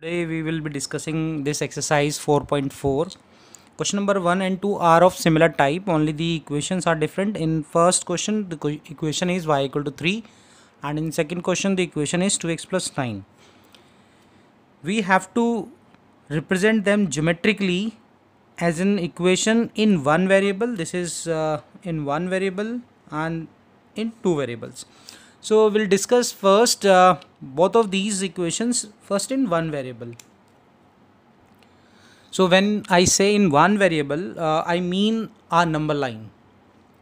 Today we will be discussing this exercise 4.4. Question number 1 and 2 are of similar type only the equations are different. In first question the equation is y equal to 3 and in second question the equation is 2x plus 9. We have to represent them geometrically as an equation in one variable this is uh, in one variable and in two variables. So we'll discuss first uh, both of these equations first in one variable. So when I say in one variable, uh, I mean our number line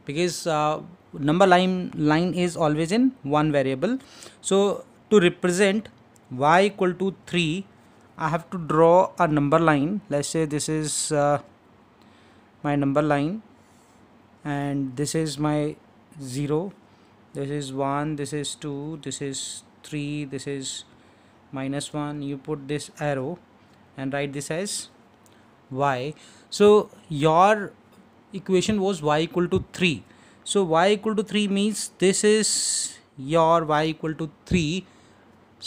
because uh, number line line is always in one variable. So to represent y equal to 3, I have to draw a number line. Let's say this is uh, my number line and this is my 0 this is 1 this is 2 this is 3 this is minus 1 you put this arrow and write this as y so your equation was y equal to 3 so y equal to 3 means this is your y equal to 3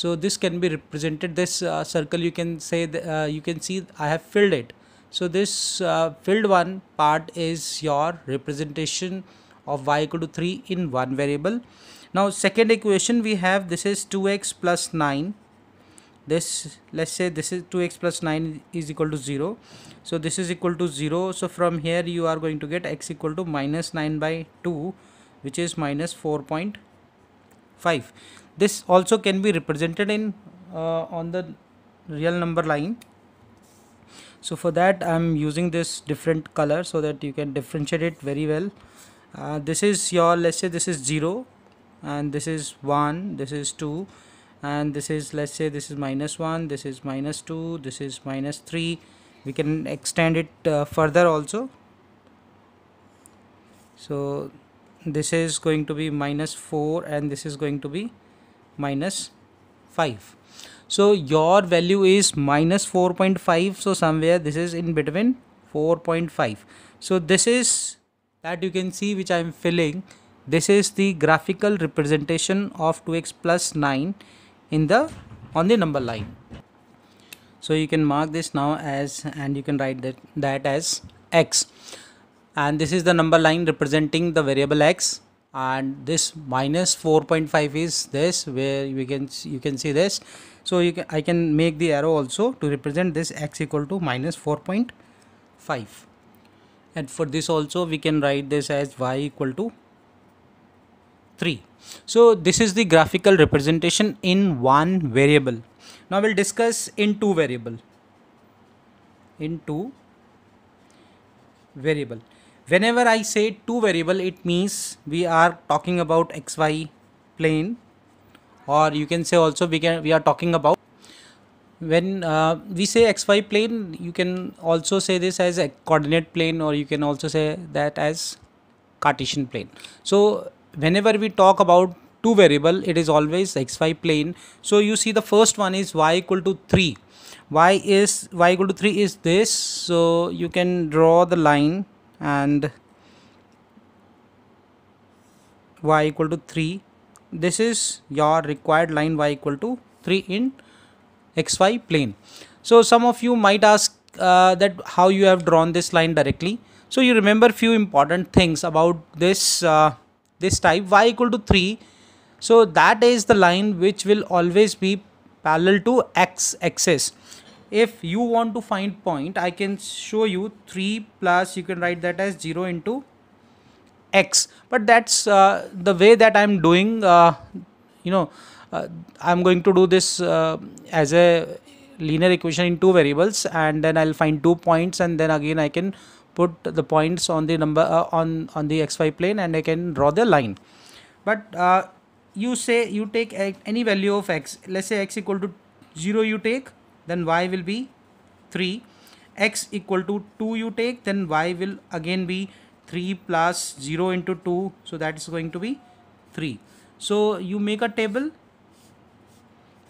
so this can be represented this uh, circle you can say uh, you can see i have filled it so this uh, filled one part is your representation of y equal to 3 in one variable. Now second equation we have this is 2x plus 9 this let's say this is 2x plus 9 is equal to 0 so this is equal to 0 so from here you are going to get x equal to minus 9 by 2 which is minus 4.5 this also can be represented in uh, on the real number line so for that i'm using this different color so that you can differentiate it very well uh, this is your let's say this is 0 and this is 1 this is 2 and this is let's say this is minus 1 this is minus 2 this is minus 3 we can extend it uh, further also so this is going to be minus 4 and this is going to be minus 5 so your value is minus 4.5 so somewhere this is in between 4.5 so this is that you can see which I am filling this is the graphical representation of 2x plus 9 in the on the number line so you can mark this now as and you can write that that as x and this is the number line representing the variable x and this minus 4.5 is this where you can you can see this so you can i can make the arrow also to represent this x equal to minus 4.5 and for this also we can write this as y equal to 3 so this is the graphical representation in one variable now we'll discuss in two variable in two variable whenever i say two variable it means we are talking about xy plane or you can say also we can we are talking about when uh, we say xy plane you can also say this as a coordinate plane or you can also say that as cartesian plane so whenever we talk about two variable it is always xy plane so you see the first one is y equal to 3 y is y equal to 3 is this so you can draw the line and y equal to 3 this is your required line y equal to 3 in xy plane. So some of you might ask uh, that how you have drawn this line directly. So you remember few important things about this uh, this type y equal to 3. So that is the line which will always be parallel to x axis. If you want to find point, I can show you 3 plus you can write that as 0 into x. But that's uh, the way that I'm doing, uh, you know, uh, I'm going to do this uh, as a linear equation in two variables and then I'll find two points and then again I can put the points on the number uh, on on the xy plane and I can draw the line but uh, you say you take any value of x let's say x equal to 0 you take then y will be 3 x equal to 2 you take then y will again be 3 plus 0 into 2 so that is going to be 3 so you make a table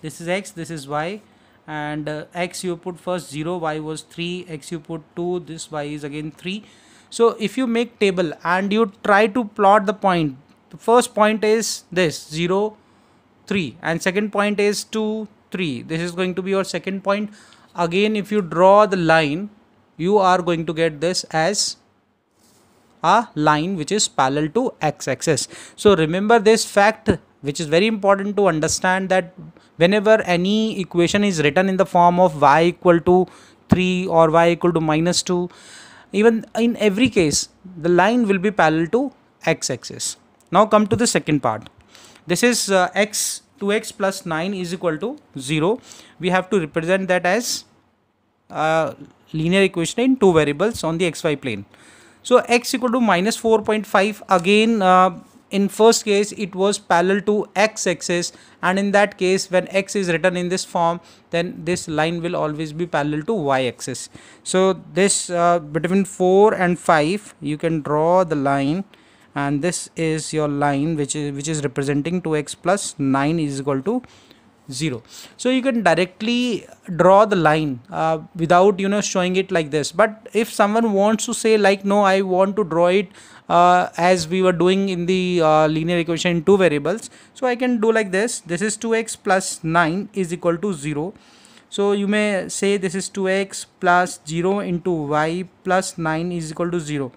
this is x this is y and uh, x you put first 0 y was 3 x you put 2 this y is again 3 so if you make table and you try to plot the point the first point is this 0 3 and second point is 2 3 this is going to be your second point again if you draw the line you are going to get this as a line which is parallel to x axis so remember this fact which is very important to understand that whenever any equation is written in the form of y equal to 3 or y equal to minus 2 even in every case the line will be parallel to x axis now come to the second part this is uh, x 2x plus 9 is equal to 0 we have to represent that as a uh, linear equation in two variables on the xy plane so x equal to minus 4.5 again uh, in first case it was parallel to x axis and in that case when x is written in this form then this line will always be parallel to y axis so this uh, between 4 and 5 you can draw the line and this is your line which is which is representing 2x plus 9 is equal to 0 so you can directly draw the line uh, without you know showing it like this but if someone wants to say like no i want to draw it uh, as we were doing in the uh, linear equation in two variables so i can do like this this is 2x plus 9 is equal to 0 so you may say this is 2x plus 0 into y plus 9 is equal to 0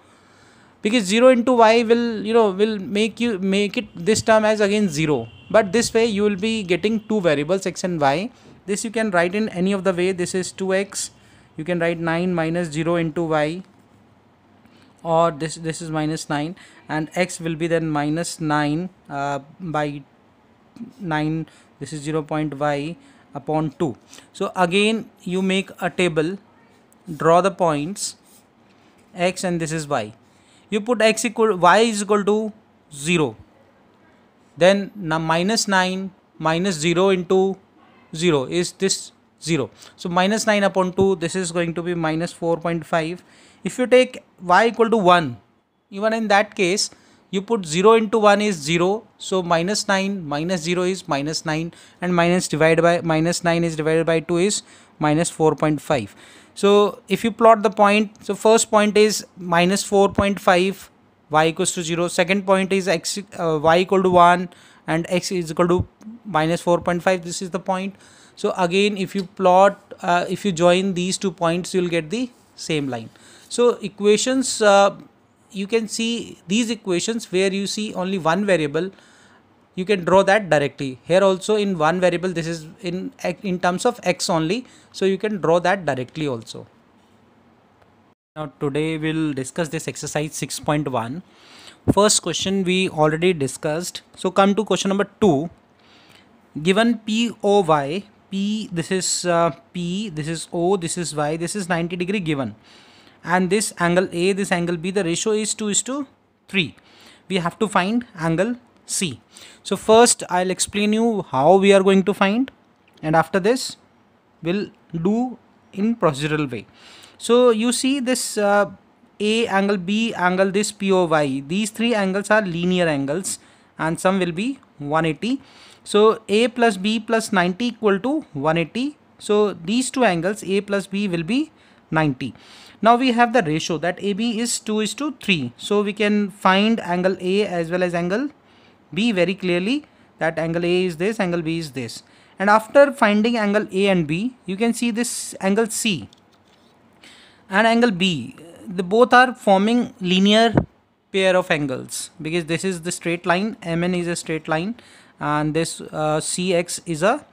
because 0 into y will you know will make you make it this term as again 0 but this way you will be getting two variables x and y this you can write in any of the way this is 2x you can write 9 minus 0 into y or this this is minus 9 and x will be then minus 9 uh, by 9 this is 0 y upon 2 so again you make a table draw the points x and this is y you put x equal y is equal to 0 then 9 minus 0 into 0 is this 0 so minus 9 upon 2 this is going to be minus 4.5 if you take y equal to 1 even in that case you put 0 into 1 is 0 so minus 9 minus 0 is minus 9 and minus divided by minus 9 is divided by 2 is minus 4.5 so if you plot the point so first point is minus 4.5 y equals to 0 second point is x uh, y equal to 1 and x is equal to minus 4.5 this is the point so again if you plot uh, if you join these two points you will get the same line so equations uh, you can see these equations where you see only one variable you can draw that directly here also in one variable this is in in terms of x only so you can draw that directly also now today we'll discuss this exercise 6.1 first question we already discussed so come to question number 2 given p o y p this is uh, p this is o this is y this is 90 degree given and this angle a this angle b the ratio is 2 is to 3 we have to find angle C. So first I'll explain you how we are going to find and after this we'll do in procedural way. So you see this uh, A angle, B angle, this POY, these three angles are linear angles and some will be 180. So A plus B plus 90 equal to 180. So these two angles A plus B will be 90. Now we have the ratio that AB is 2 is to 3. So we can find angle A as well as angle B very clearly that angle A is this, angle B is this. And after finding angle A and B, you can see this angle C and angle B. The both are forming linear pair of angles because this is the straight line, MN is a straight line and this uh, CX is a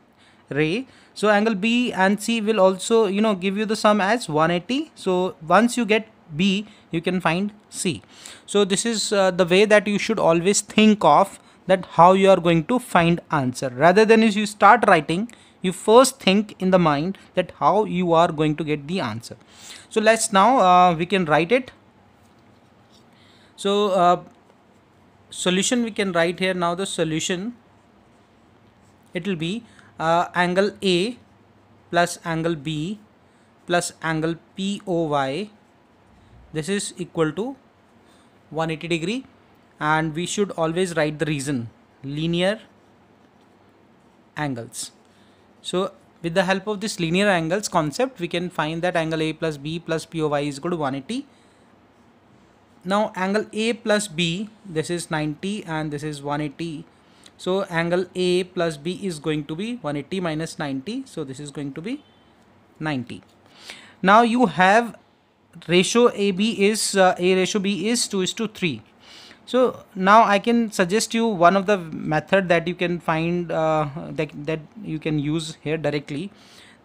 ray. So angle B and C will also, you know, give you the sum as 180. So once you get B, you can find C. So this is uh, the way that you should always think of that how you are going to find answer rather than if you start writing you first think in the mind that how you are going to get the answer so let's now uh, we can write it so uh, solution we can write here now the solution it will be uh, angle A plus angle B plus angle POY this is equal to 180 degree and we should always write the reason linear angles so with the help of this linear angles concept we can find that angle a plus b plus p of is equal to 180 now angle a plus b this is 90 and this is 180 so angle a plus b is going to be 180 minus 90 so this is going to be 90 now you have ratio ab is uh, a ratio b is 2 is to 3 so now I can suggest you one of the method that you can find uh, that, that you can use here directly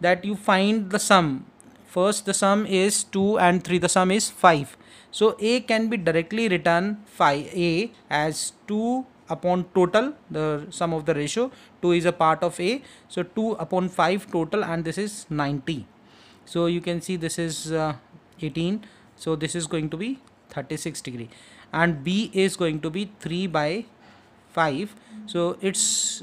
that you find the sum first the sum is 2 and 3 the sum is 5 so a can be directly written 5 a as 2 upon total the sum of the ratio 2 is a part of a so 2 upon 5 total and this is 90 so you can see this is uh, 18 so this is going to be 36 degree and b is going to be 3 by 5 so it's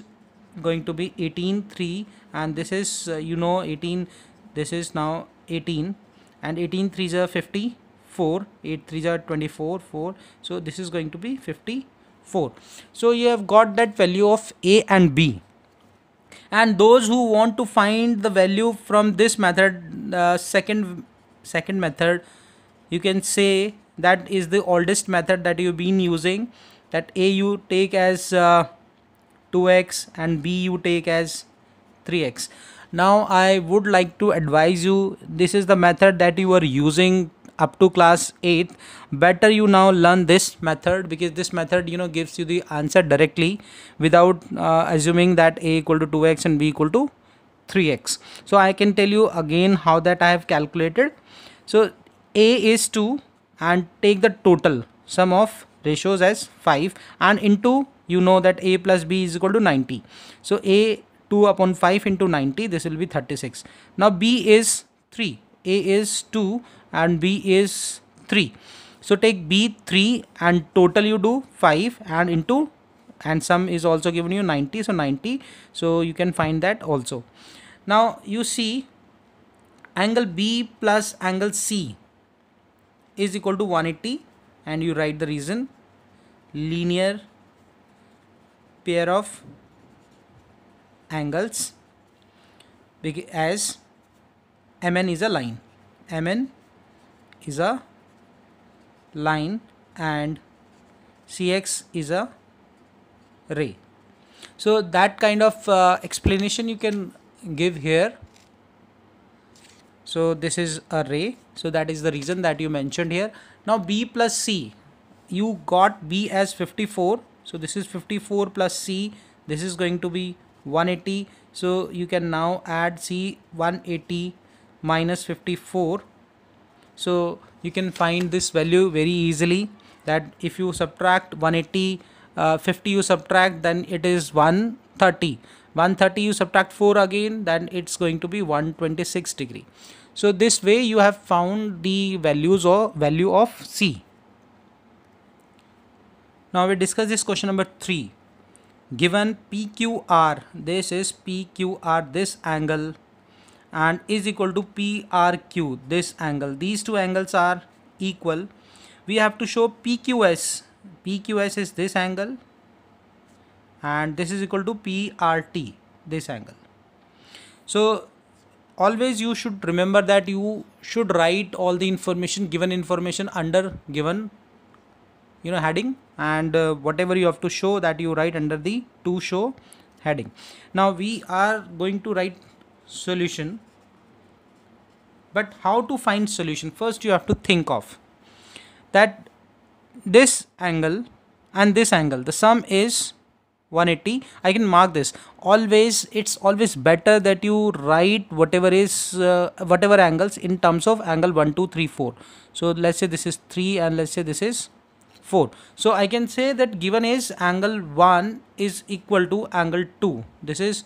going to be 18 3 and this is uh, you know 18 this is now 18 and 18 3s are 54 8 3 are 24 4 so this is going to be 54 so you have got that value of a and b and those who want to find the value from this method uh, second second method you can say that is the oldest method that you've been using that a you take as uh, 2x and b you take as 3x now i would like to advise you this is the method that you are using up to class 8 better you now learn this method because this method you know gives you the answer directly without uh, assuming that a equal to 2x and b equal to 3x so i can tell you again how that i have calculated so a is 2 and take the total sum of ratios as 5 and into you know that a plus b is equal to 90 so a 2 upon 5 into 90 this will be 36 now b is 3 a is 2 and b is 3 so take b 3 and total you do 5 and into and sum is also given you 90 so 90 so you can find that also now you see angle b plus angle c is equal to 180 and you write the reason linear pair of angles as mn is a line mn is a line and cx is a ray so that kind of uh, explanation you can give here so this is a ray so that is the reason that you mentioned here now b plus c you got b as 54 so this is 54 plus c this is going to be 180 so you can now add c 180 minus 54 so you can find this value very easily that if you subtract 180 uh, 50 you subtract then it is 130 130 you subtract 4 again then it's going to be 126 degree so this way you have found the values or value of c now we discuss this question number 3 given pqr this is pqr this angle and is equal to prq this angle these two angles are equal we have to show pqs pqs is this angle and this is equal to PRT this angle so always you should remember that you should write all the information given information under given you know heading and uh, whatever you have to show that you write under the to show heading now we are going to write solution but how to find solution first you have to think of that this angle and this angle the sum is 180 I can mark this always it's always better that you write whatever is uh, whatever angles in terms of angle 1 2 3 4 so let's say this is 3 and let's say this is 4 so I can say that given is angle 1 is equal to angle 2 this is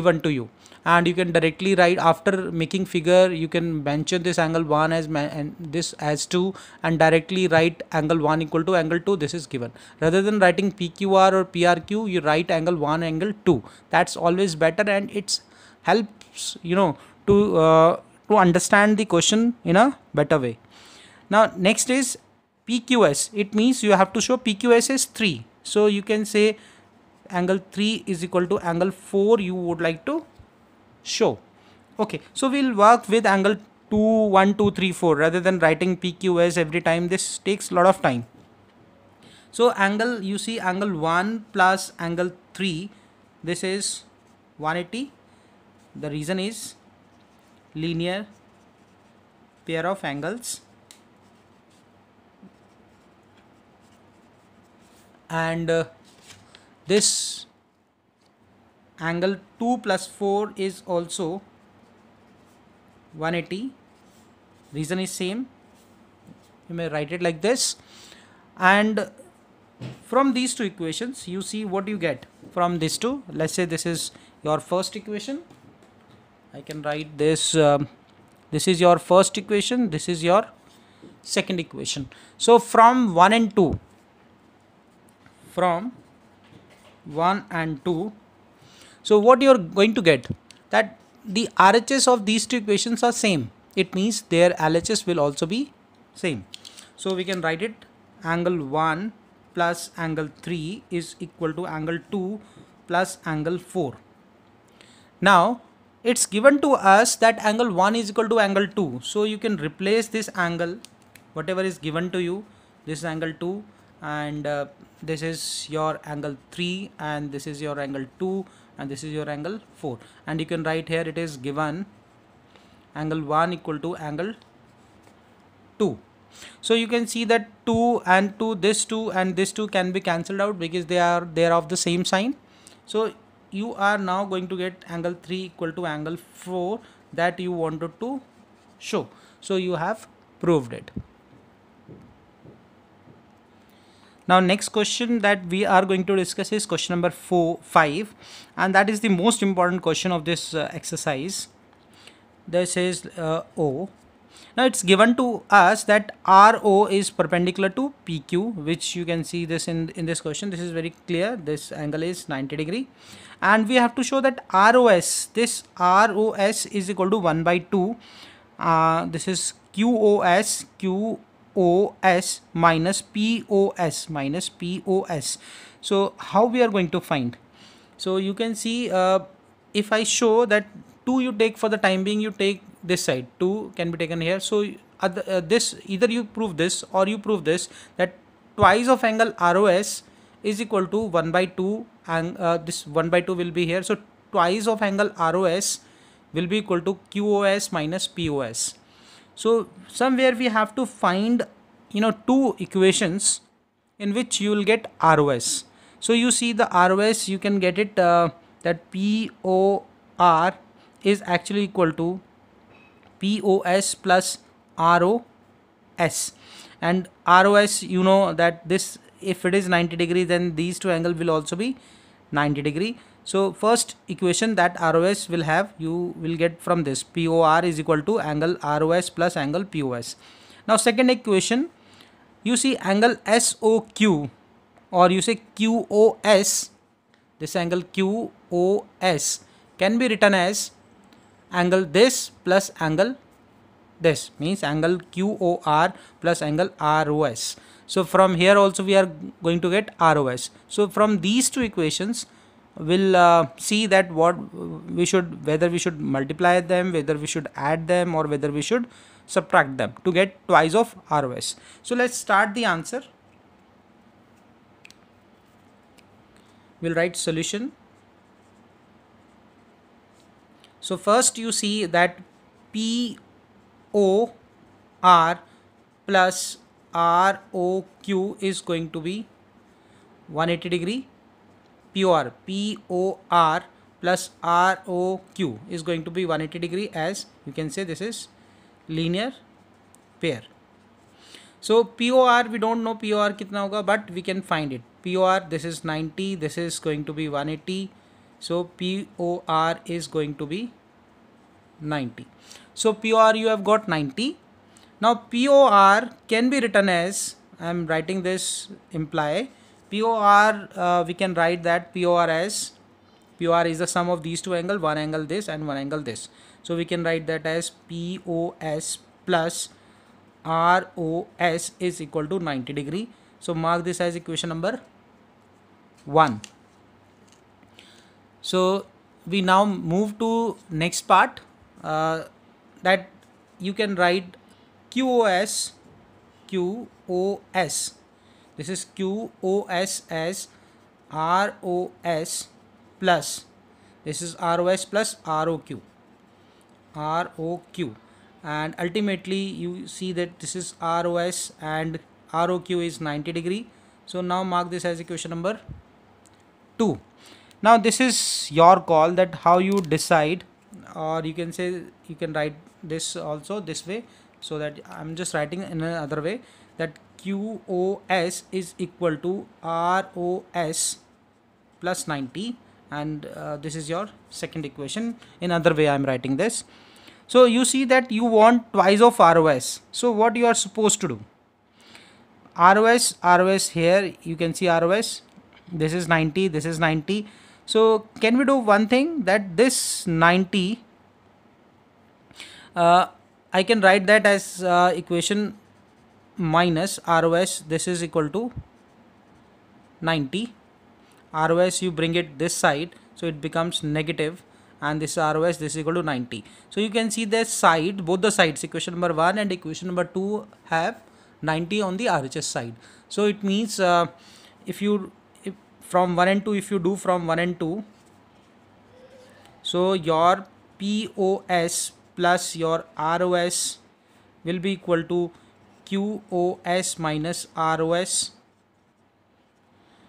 given to you and you can directly write after making figure you can mention this angle 1 as and this as 2 and directly write angle 1 equal to angle 2 this is given rather than writing pqr or prq you write angle 1 angle 2 that's always better and it's helps you know to uh, to understand the question in a better way now next is pqs it means you have to show pqs is 3 so you can say angle 3 is equal to angle 4 you would like to show okay so we'll work with angle 2 1 2 3 4 rather than writing pqs every time this takes a lot of time so angle you see angle 1 plus angle 3 this is 180 the reason is linear pair of angles and uh, this angle 2 plus 4 is also 180 reason is same you may write it like this and from these two equations you see what you get from these two let's say this is your first equation I can write this um, this is your first equation this is your second equation so from 1 and 2 from 1 and 2 so what you are going to get that the RHS of these two equations are same. It means their LHS will also be same. So we can write it angle 1 plus angle 3 is equal to angle 2 plus angle 4. Now it's given to us that angle 1 is equal to angle 2. So you can replace this angle whatever is given to you this is angle 2 and uh, this is your angle 3 and this is your angle 2 and this is your angle 4 and you can write here it is given angle 1 equal to angle 2 so you can see that 2 and 2 this 2 and this 2 can be cancelled out because they are they are of the same sign so you are now going to get angle 3 equal to angle 4 that you wanted to show so you have proved it Now next question that we are going to discuss is question number four, 5 and that is the most important question of this uh, exercise. This is uh, O. Now it's given to us that RO is perpendicular to PQ which you can see this in, in this question. This is very clear. This angle is 90 degree and we have to show that ROS, this ROS is equal to 1 by 2. Uh, this is QOS, Q OS minus POS minus POS. So how we are going to find? So you can see uh, if I show that 2 you take for the time being you take this side 2 can be taken here. So uh, this either you prove this or you prove this that twice of angle ROS is equal to 1 by 2 and uh, this 1 by 2 will be here. So twice of angle ROS will be equal to QOS minus POS so somewhere we have to find you know two equations in which you will get ROS so you see the ROS you can get it uh, that POR is actually equal to POS plus ROS and ROS you know that this if it is 90 degree then these two angle will also be 90 degree so first equation that ROS will have you will get from this POR is equal to angle ROS plus angle POS. Now second equation you see angle SOQ or you say QOS this angle QOS can be written as angle this plus angle this means angle QOR plus angle ROS. So from here also we are going to get ROS. So from these two equations will uh, see that what we should whether we should multiply them whether we should add them or whether we should subtract them to get twice of ROS. So let's start the answer. We'll write solution. So first you see that P O R plus R O Q is going to be 180 degree pure P O R plus R O Q is going to be 180 degree as you can say this is linear pair. So POR we don't know POR kitna hoga but we can find it. POR this is 90 this is going to be 180 so POR is going to be 90. So POR you have got 90. Now POR can be written as I am writing this imply POR uh, we can write that POR as POR is the sum of these two angle one angle this and one angle this so we can write that as POS plus ROS is equal to 90 degree so mark this as equation number 1 so we now move to next part uh, that you can write QOS QOS this is Q O S S R O S ROS plus. This is ROS plus ROQ. ROQ. And ultimately you see that this is ROS and ROQ is 90 degree. So now mark this as equation number 2. Now this is your call that how you decide or you can say you can write this also this way so that I'm just writing in another way that QOS is equal to ROS plus 90 and uh, this is your second equation in other way I am writing this so you see that you want twice of ROS so what you are supposed to do ROS ROS here you can see ROS this is 90 this is 90 so can we do one thing that this 90 uh, I can write that as uh, equation minus ROS this is equal to 90 ROS you bring it this side so it becomes negative and this ROS this is equal to 90 so you can see the side both the sides equation number 1 and equation number 2 have 90 on the RHS side so it means uh, if you if from 1 and 2 if you do from 1 and 2 so your POS plus your ROS will be equal to QOS minus ROS.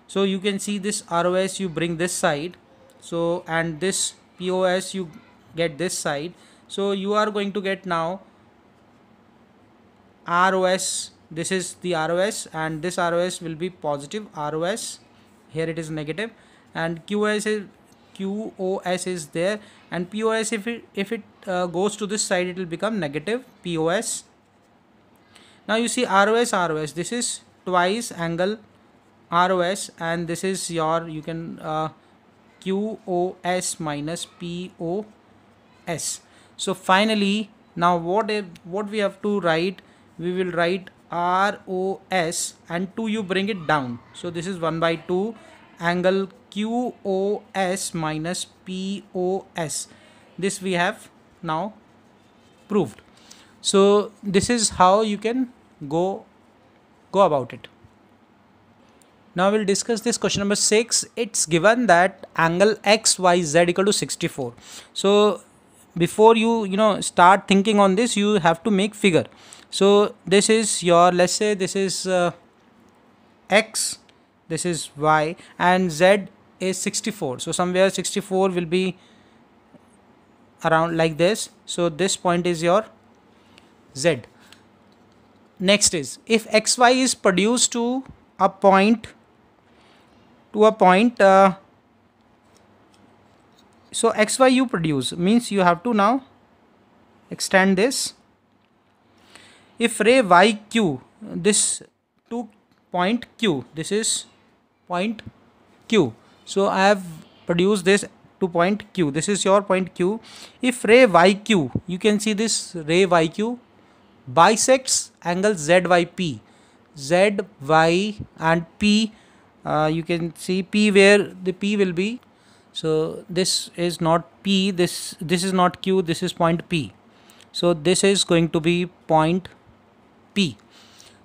So you can see this ROS you bring this side. So and this POS you get this side. So you are going to get now ROS. This is the ROS and this ROS will be positive ROS. Here it is negative and QOS is QOS is there and POS if it if it uh, goes to this side it will become negative POS now you see ROS ROS this is twice angle ROS and this is your you can uh, QOS minus POS so finally now what if what we have to write we will write ROS and 2 you bring it down so this is 1 by 2 angle QOS minus POS this we have now proved so this is how you can go go about it now we'll discuss this question number 6 it's given that angle xyz equal to 64 so before you you know start thinking on this you have to make figure so this is your let's say this is uh, x this is y and z is 64 so somewhere 64 will be around like this so this point is your z next is if xy is produced to a point to a point uh, so xy you produce means you have to now extend this if ray yq this to point q this is point q so i have produced this to point q this is your point q if ray yq you can see this ray yq bisects angle ZYP. Z, Y and P, uh, you can see P where the P will be. So this is not P, this, this is not Q, this is point P. So this is going to be point P.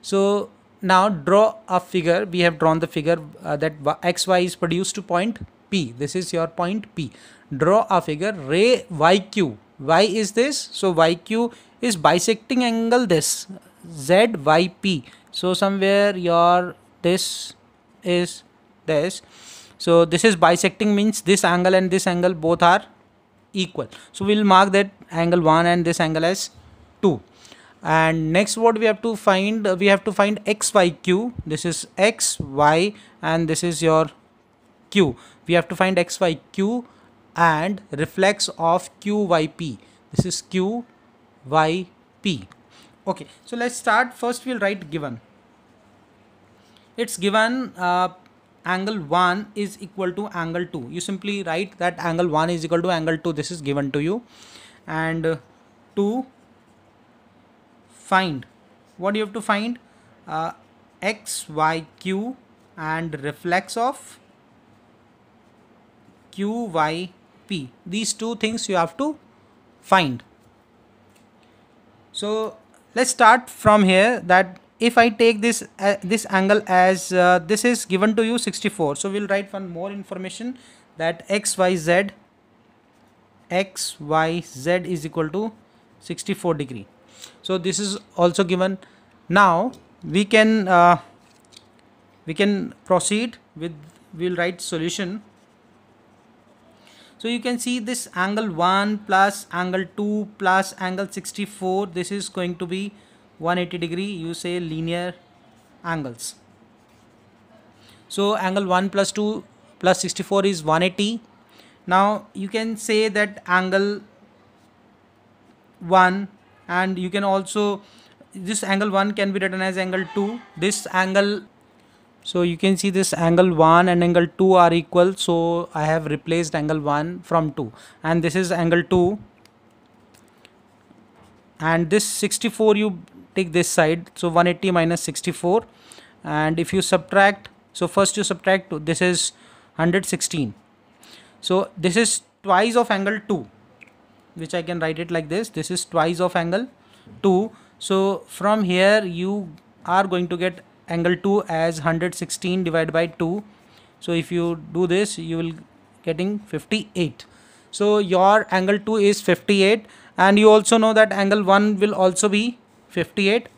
So now draw a figure. We have drawn the figure uh, that XY is produced to point P. This is your point P. Draw a figure ray YQ. Y is this. So YQ is bisecting angle this ZYP. So somewhere your this is this. So this is bisecting means this angle and this angle both are equal. So we'll mark that angle 1 and this angle as 2. And next what we have to find, we have to find XYQ. This is X, Y and this is your Q. We have to find XYQ and reflex of QYP. This is Q y p okay so let's start first we'll write given it's given uh, angle 1 is equal to angle 2 you simply write that angle 1 is equal to angle 2 this is given to you and uh, to find what you have to find uh, x y q and reflex of q y p these two things you have to find so let's start from here that if I take this uh, this angle as uh, this is given to you 64 so we'll write one more information that x y z x y z is equal to 64 degree so this is also given now we can uh, we can proceed with we'll write solution so you can see this angle 1 plus angle 2 plus angle 64 this is going to be 180 degree you say linear angles so angle 1 plus 2 plus 64 is 180 now you can say that angle 1 and you can also this angle 1 can be written as angle 2 this angle so you can see this angle 1 and angle 2 are equal so I have replaced angle 1 from 2 and this is angle 2 and this 64 you take this side so 180 minus 64 and if you subtract so first you subtract this is 116 so this is twice of angle 2 which I can write it like this this is twice of angle 2 so from here you are going to get angle 2 as 116 divided by 2 so if you do this you will getting 58 so your angle 2 is 58 and you also know that angle 1 will also be 58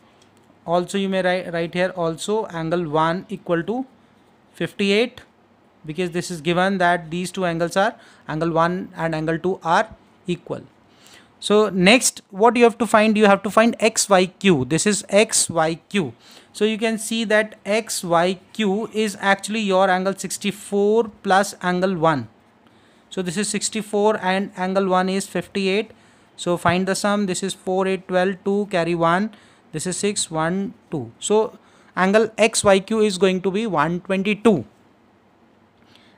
also you may write, write here also angle 1 equal to 58 because this is given that these two angles are angle 1 and angle 2 are equal so next what you have to find you have to find xyq this is xyq so you can see that XYQ is actually your angle 64 plus angle 1. So this is 64 and angle 1 is 58. So find the sum. This is 4, 8, 12, 2, carry 1. This is 6, 1, 2. So angle XYQ is going to be 122.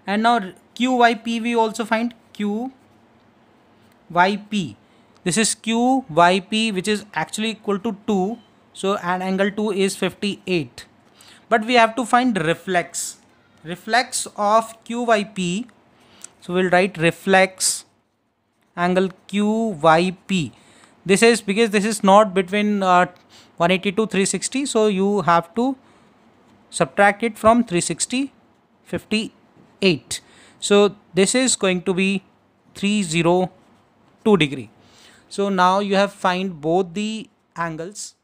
And now QYP we also find QYP. This is QYP which is actually equal to 2 so and angle 2 is 58 but we have to find reflex reflex of QYP so we'll write reflex angle QYP this is because this is not between uh, 180 to 360 so you have to subtract it from 360 58 so this is going to be 302 degree so now you have find both the angles